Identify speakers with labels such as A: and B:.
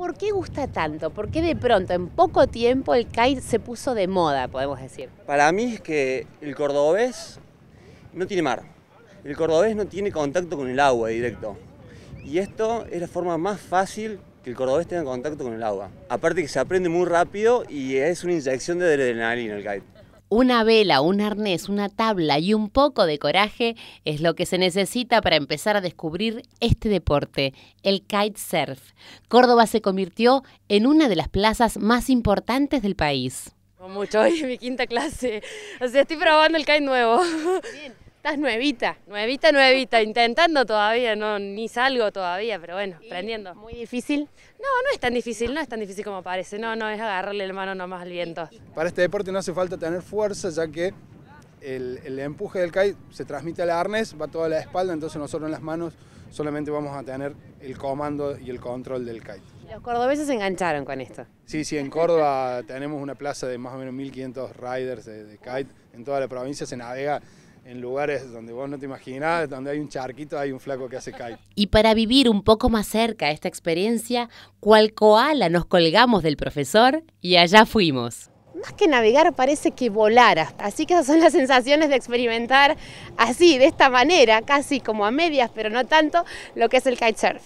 A: ¿Por qué gusta tanto? ¿Por qué de pronto, en poco tiempo, el kite se puso de moda,
B: podemos decir? Para mí es que el cordobés no tiene mar. El cordobés no tiene contacto con el agua directo. Y esto es la forma más fácil que el cordobés tenga contacto con el agua. Aparte que se aprende muy rápido y es una inyección de adrenalina el kite
A: una vela, un arnés, una tabla y un poco de coraje es lo que se necesita para empezar a descubrir este deporte, el kitesurf. Córdoba se convirtió en una de las plazas más importantes del país. Mucho, hoy mi
C: quinta clase. O sea, estoy probando el kite nuevo. Estás nuevita, nuevita, nuevita, intentando todavía, no ni salgo todavía, pero bueno, aprendiendo. ¿Muy difícil? No, no es tan difícil, no es tan difícil como parece, no, no, es agarrarle la mano nomás al viento.
D: Para este deporte no hace falta tener fuerza, ya que el, empuje del kite se transmite al arnés, va toda la espalda, entonces nosotros en las manos solamente vamos a tener el comando y el control del kite.
A: Los cordobeses se engancharon con esto.
D: Sí, sí, en Córdoba tenemos una plaza de más o menos 1500 riders de, de kite, en toda la provincia se navega en lugares donde vos no te imaginás, donde hay un charquito, hay un flaco que hace kite.
A: Y para vivir un poco más cerca esta experiencia, cual koala nos colgamos del profesor
D: y allá fuimos.
A: Más que navegar parece que hasta. así que esas son las sensaciones de experimentar así, de esta manera, casi como a medias, pero no tanto, lo que es el kitesurf.